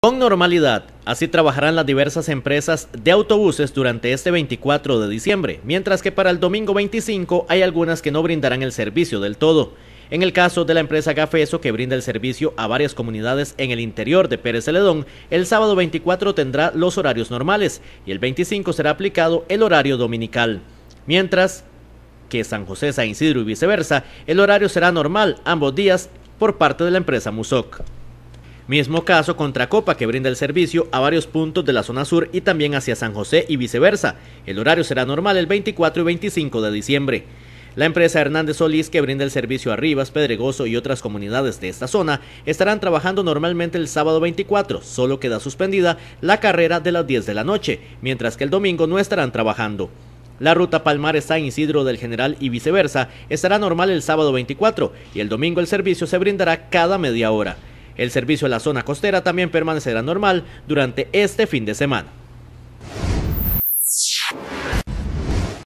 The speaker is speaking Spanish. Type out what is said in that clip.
Con normalidad, así trabajarán las diversas empresas de autobuses durante este 24 de diciembre, mientras que para el domingo 25 hay algunas que no brindarán el servicio del todo. En el caso de la empresa Gafeso, que brinda el servicio a varias comunidades en el interior de Pérez Celedón, el sábado 24 tendrá los horarios normales y el 25 será aplicado el horario dominical. Mientras que San José, San Isidro y viceversa, el horario será normal ambos días por parte de la empresa Musoc. Mismo caso contra Copa, que brinda el servicio a varios puntos de la zona sur y también hacia San José y viceversa. El horario será normal el 24 y 25 de diciembre. La empresa Hernández Solís, que brinda el servicio a Rivas, Pedregoso y otras comunidades de esta zona, estarán trabajando normalmente el sábado 24, solo queda suspendida la carrera de las 10 de la noche, mientras que el domingo no estarán trabajando. La ruta Palmares San Isidro del General y viceversa estará normal el sábado 24 y el domingo el servicio se brindará cada media hora. El servicio a la zona costera también permanecerá normal durante este fin de semana.